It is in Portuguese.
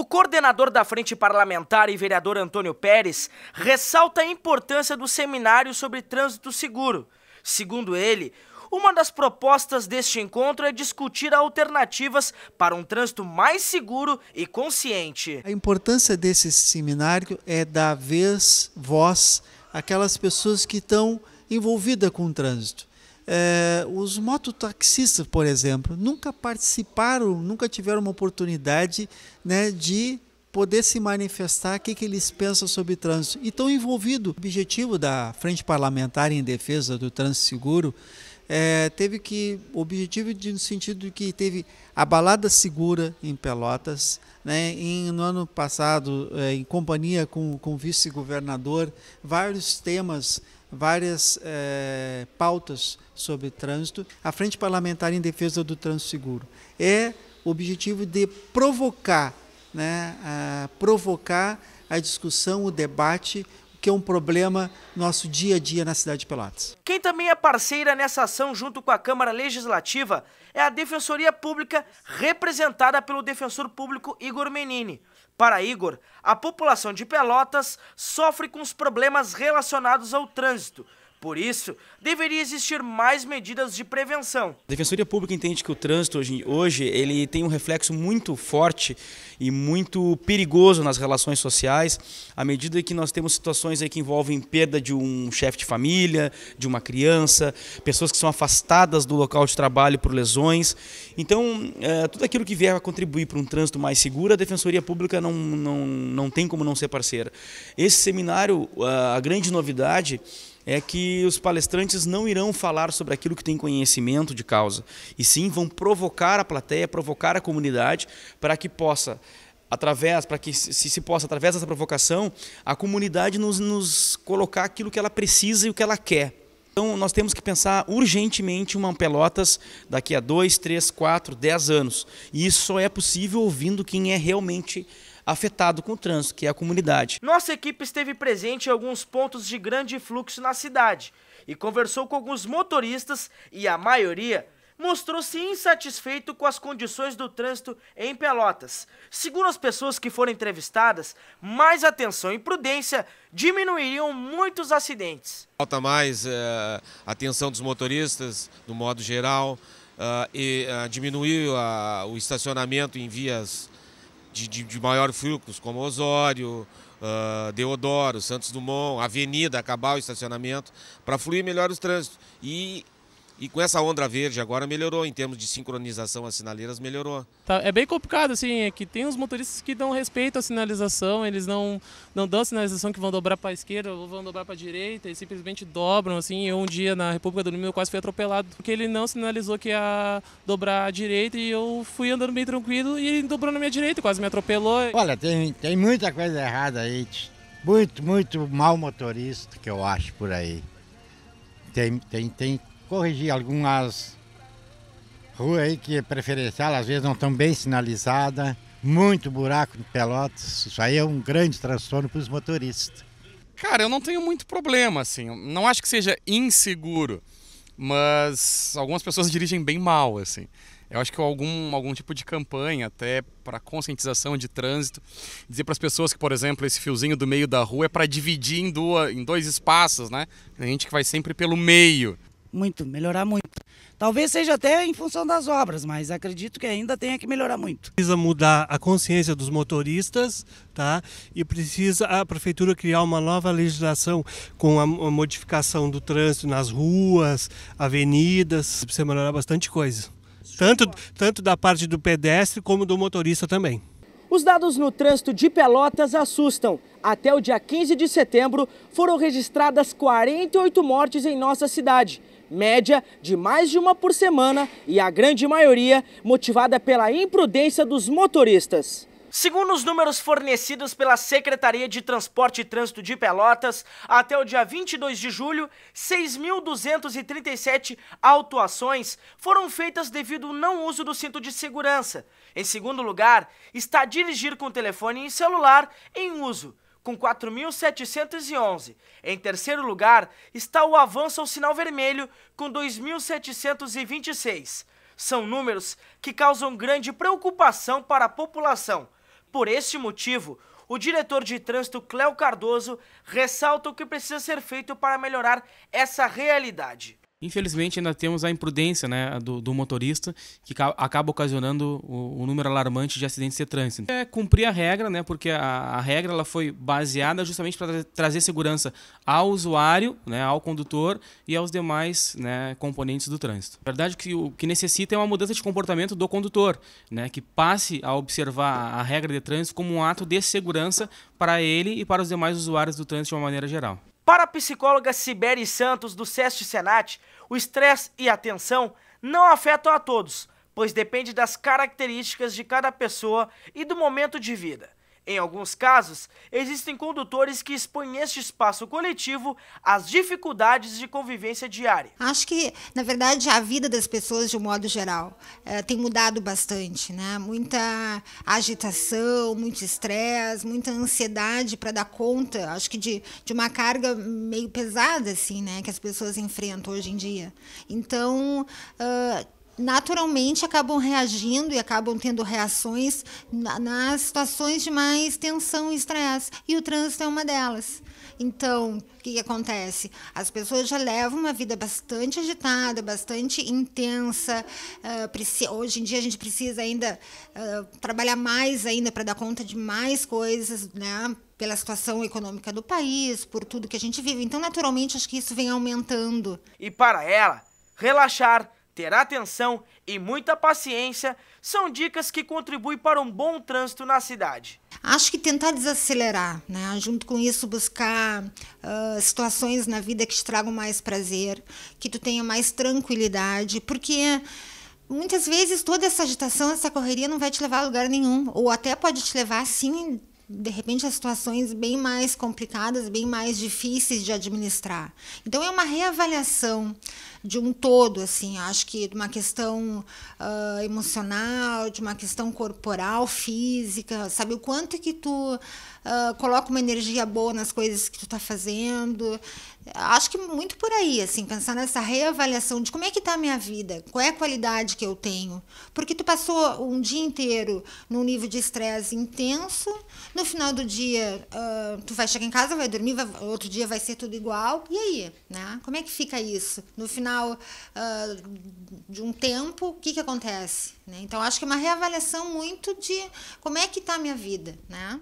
O coordenador da Frente Parlamentar e vereador Antônio Pérez ressalta a importância do seminário sobre trânsito seguro. Segundo ele, uma das propostas deste encontro é discutir alternativas para um trânsito mais seguro e consciente. A importância desse seminário é dar vez, voz, àquelas pessoas que estão envolvidas com o trânsito. Eh, os mototaxistas, por exemplo, nunca participaram, nunca tiveram uma oportunidade né, de poder se manifestar o que, que eles pensam sobre trânsito. E estão envolvidos. O objetivo da Frente Parlamentar em Defesa do Trânsito Seguro eh, teve que. O objetivo de, no sentido de que teve a balada segura em Pelotas, né, em, no ano passado, eh, em companhia com, com o vice-governador, vários temas várias é, pautas sobre trânsito, a Frente Parlamentar em Defesa do Trânsito Seguro. É o objetivo de provocar, né, a, provocar a discussão, o debate, que é um problema nosso dia a dia na cidade de Pelotas. Quem também é parceira nessa ação junto com a Câmara Legislativa é a Defensoria Pública, representada pelo defensor público Igor Menini. Para Igor, a população de Pelotas sofre com os problemas relacionados ao trânsito, por isso, deveria existir mais medidas de prevenção. A Defensoria Pública entende que o trânsito hoje, hoje ele tem um reflexo muito forte e muito perigoso nas relações sociais, à medida que nós temos situações aí que envolvem perda de um chefe de família, de uma criança, pessoas que são afastadas do local de trabalho por lesões. Então, é, tudo aquilo que vier a contribuir para um trânsito mais seguro, a Defensoria Pública não, não, não tem como não ser parceira. Esse seminário, a grande novidade é que os palestrantes não irão falar sobre aquilo que tem conhecimento de causa, e sim vão provocar a plateia, provocar a comunidade para que possa através para que se, se, possa através dessa provocação a comunidade nos, nos colocar aquilo que ela precisa e o que ela quer. Então, nós temos que pensar urgentemente uma Pelotas daqui a dois, três, quatro, dez anos. E isso só é possível ouvindo quem é realmente afetado com o trânsito, que é a comunidade. Nossa equipe esteve presente em alguns pontos de grande fluxo na cidade e conversou com alguns motoristas e a maioria mostrou-se insatisfeito com as condições do trânsito em Pelotas. Segundo as pessoas que foram entrevistadas, mais atenção e prudência diminuiriam muitos acidentes. Falta mais eh, atenção dos motoristas, do modo geral, uh, e uh, ah, diminuir ah, o estacionamento em vias de, de, de maior fluxo, como Osório, uh, Deodoro, Santos Dumont, Avenida, acabar o estacionamento, para fluir melhor os trânsitos. E e com essa onda verde agora melhorou, em termos de sincronização as sinaleiras melhorou. Tá, é bem complicado, assim, é que tem uns motoristas que não respeitam a sinalização, eles não, não dão a sinalização que vão dobrar para a esquerda ou vão dobrar para a direita, eles simplesmente dobram, assim. Eu um dia na República do Dominicana eu quase fui atropelado, porque ele não sinalizou que ia dobrar à direita e eu fui andando bem tranquilo e ele dobrou na minha direita, quase me atropelou. Olha, tem, tem muita coisa errada aí, muito, muito mal motorista que eu acho por aí. Tem, tem, tem corrigir algumas ruas aí que é preferencial, às vezes não estão bem sinalizadas, muito buraco de pelotas, isso aí é um grande transtorno para os motoristas. Cara, eu não tenho muito problema, assim, não acho que seja inseguro, mas algumas pessoas dirigem bem mal, assim. Eu acho que algum, algum tipo de campanha, até para conscientização de trânsito, dizer para as pessoas que, por exemplo, esse fiozinho do meio da rua é para dividir em, duas, em dois espaços, né? Tem gente que vai sempre pelo meio muito, melhorar muito. Talvez seja até em função das obras, mas acredito que ainda tenha que melhorar muito. Precisa mudar a consciência dos motoristas, tá? E precisa a prefeitura criar uma nova legislação com a, modificação do trânsito nas ruas, avenidas. Precisa melhorar bastante coisa. Tanto, tanto da parte do pedestre como do motorista também. Os dados no trânsito de Pelotas assustam. Até o dia 15 de setembro, foram registradas 48 mortes em nossa cidade média de mais de uma por semana e a grande maioria motivada pela imprudência dos motoristas. Segundo os números fornecidos pela Secretaria de Transporte e Trânsito de Pelotas, até o dia 22 de julho, 6.237 autuações foram feitas devido ao não uso do cinto de segurança. Em segundo lugar, está dirigir com telefone e celular em uso com 4.711. Em terceiro lugar está o avanço ao sinal vermelho, com 2.726. São números que causam grande preocupação para a população. Por este motivo, o diretor de trânsito Cléo Cardoso ressalta o que precisa ser feito para melhorar essa realidade. Infelizmente, ainda temos a imprudência né, do, do motorista, que acaba ocasionando o, número alarmante de acidentes de trânsito. É cumprir a regra, né, porque a, a regra ela foi baseada justamente para tra trazer segurança ao usuário, né, ao condutor e aos demais né, componentes do trânsito. Na verdade, é que, o que necessita é uma mudança de comportamento do condutor, né, que passe a observar a regra de trânsito como um ato de segurança para ele e para os demais usuários do trânsito de uma maneira geral. Para a psicóloga Sibeli Santos do SEST Senat, o estresse e a tensão não afetam a todos, pois depende das características de cada pessoa e do momento de vida. Em alguns casos, existem condutores que expõem este espaço coletivo às dificuldades de convivência diária. Acho que, na verdade, a vida das pessoas, de um modo geral, eh, tem mudado bastante. Né? Muita agitação, muito estresse, muita ansiedade para dar conta, acho que de, de uma carga meio pesada assim, né? que as pessoas enfrentam hoje em dia. Então, uh, naturalmente acabam reagindo e acabam tendo reações na, nas situações de mais tensão e estresse. E o trânsito é uma delas. Então, o que, que, acontece? As pessoas já levam uma vida bastante agitada, bastante intensa. Uh, hoje em dia a gente precisa ainda uh, trabalhar mais ainda para dar conta de mais coisas, né? Pela situação econômica do país, por tudo que a gente vive. Então, naturalmente, acho que isso vem aumentando. E para ela, relaxar ter atenção e muita paciência são dicas que contribuem para um bom trânsito na cidade. Acho que tentar desacelerar, né? junto com isso buscar uh, situações na vida que te tragam mais prazer, que tu tenha mais tranquilidade, porque muitas vezes toda essa agitação, essa correria não vai te levar a lugar nenhum, ou até pode te levar sim de repente a situações bem mais complicadas, bem mais difíceis de administrar. Então é uma reavaliação de um todo, assim, acho que de uma questão uh, emocional, de uma questão corporal, física, sabe o quanto que tu ah, coloca uma energia boa nas coisas que tu está fazendo. Acho que muito por aí, assim, pensar nessa reavaliação de como é que está a minha vida, qual é a qualidade que eu tenho. Porque tu passou um dia inteiro num nível de estresse intenso, no final do dia uh, tu vai chegar em casa, vai dormir, vai, outro dia vai ser tudo igual. E aí, né? Como é que fica isso? No final uh, de um tempo, o que, que acontece? Né? Então, acho que é uma reavaliação muito de como é que está a minha vida, né?